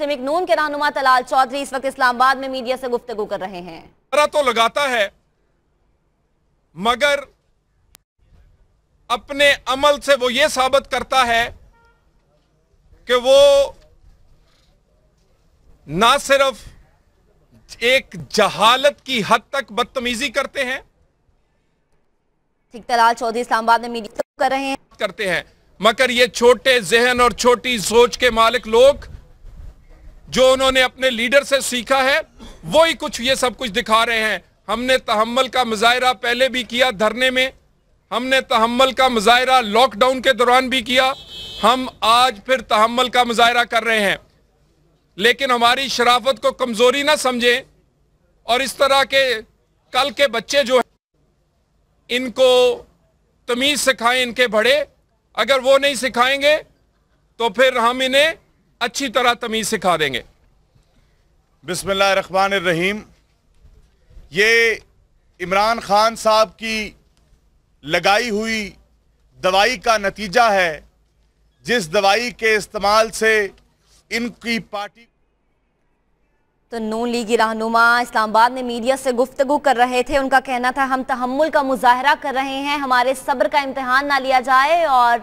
मुस्लिम नून के रहनुमा तलाल चौधरी इस वक्त इस्लामाबाद में मीडिया से गुफ्तु कर रहे हैं तो लगाता है मगर अपने अमल से वो ये साबित करता है कि वो ना सिर्फ एक जहालत की हद तक बदतमीजी करते हैं ठीक तलाल चौधरी इस्लामाबाद में मीडिया कर रहे हैं करते हैं मगर ये छोटे जहन और छोटी सोच के मालिक लोग जो उन्होंने अपने लीडर से सीखा है वो ही कुछ ये सब कुछ दिखा रहे हैं हमने तहमल का मुजाहरा पहले भी किया धरने में हमने तहमल का मुजाहरा लॉकडाउन के दौरान भी किया हम आज फिर तहमल का मुजाहरा कर रहे हैं लेकिन हमारी शराफत को कमज़ोरी ना समझें और इस तरह के कल के बच्चे जो हैं इनको तमीज़ सिखाएं इनके बड़े अगर वो नहीं सिखाएंगे तो फिर हम इन्हें अच्छी तरह तमीज़ सिखा देंगे बसमान रहीम ये इमरान खान साहब की लगाई हुई दवाई का नतीजा है जिस दवाई के इस्तेमाल से इनकी पार्टी तो नू लीगी रहनुमा इस्लामाबाद में मीडिया से गुफ्तगु कर रहे थे उनका कहना था हम तहमुल का मुजाहरा कर रहे हैं हमारे सब्र का इम्तहान ना लिया जाए और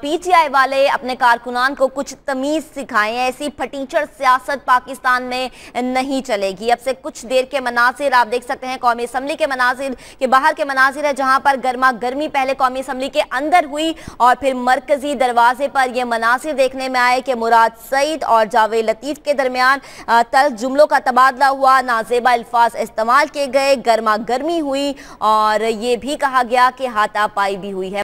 पीटीआई वाले अपने कारकुनान को कुछ तमीज़ सिखाएं ऐसी फटीचर सियासत पाकिस्तान में नहीं चलेगी अब से कुछ देर के मनाजिर आप देख सकते हैं कौमी असम्बली के मनाजिर के बाहर के मनाजिर है जहाँ पर गर्मा गर्मी पहले कौमी असम्बली के अंदर हुई और फिर मरकजी दरवाजे पर यह मनाजिर देखने में आए कि मुराद सईद और जावेद लतीफ़ के दरमियान तल जुमलों का तबादला हुआ नाजेबा अल्फाज इस्तेमाल किए गए गर्मा गर्मी हुई और ये भी कहा गया कि हाथापाई भी हुई है